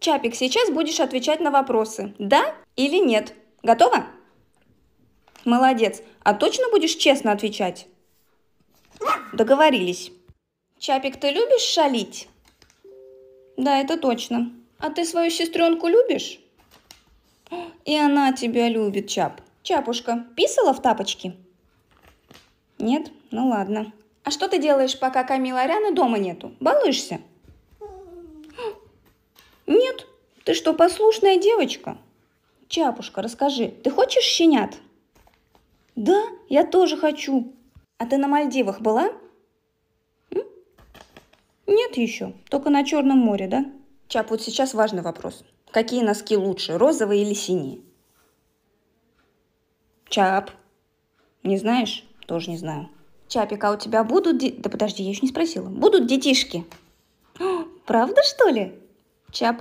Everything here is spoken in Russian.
Чапик, сейчас будешь отвечать на вопросы. Да или нет? Готова? Молодец. А точно будешь честно отвечать? Договорились. Чапик, ты любишь шалить? Да, это точно. А ты свою сестренку любишь? И она тебя любит, Чап. Чапушка, писала в тапочки? Нет? Ну ладно. А что ты делаешь, пока Камила Ряна дома нету? Балуешься? Нет, ты что, послушная девочка? Чапушка, расскажи, ты хочешь щенят? Да, я тоже хочу. А ты на Мальдивах была? Нет еще, только на Черном море, да? Чап, вот сейчас важный вопрос. Какие носки лучше, розовые или синие? Чап. Не знаешь? Тоже не знаю. Чапик, а у тебя будут... Де... Да подожди, я еще не спросила, Будут детишки? О, правда, что ли? Чап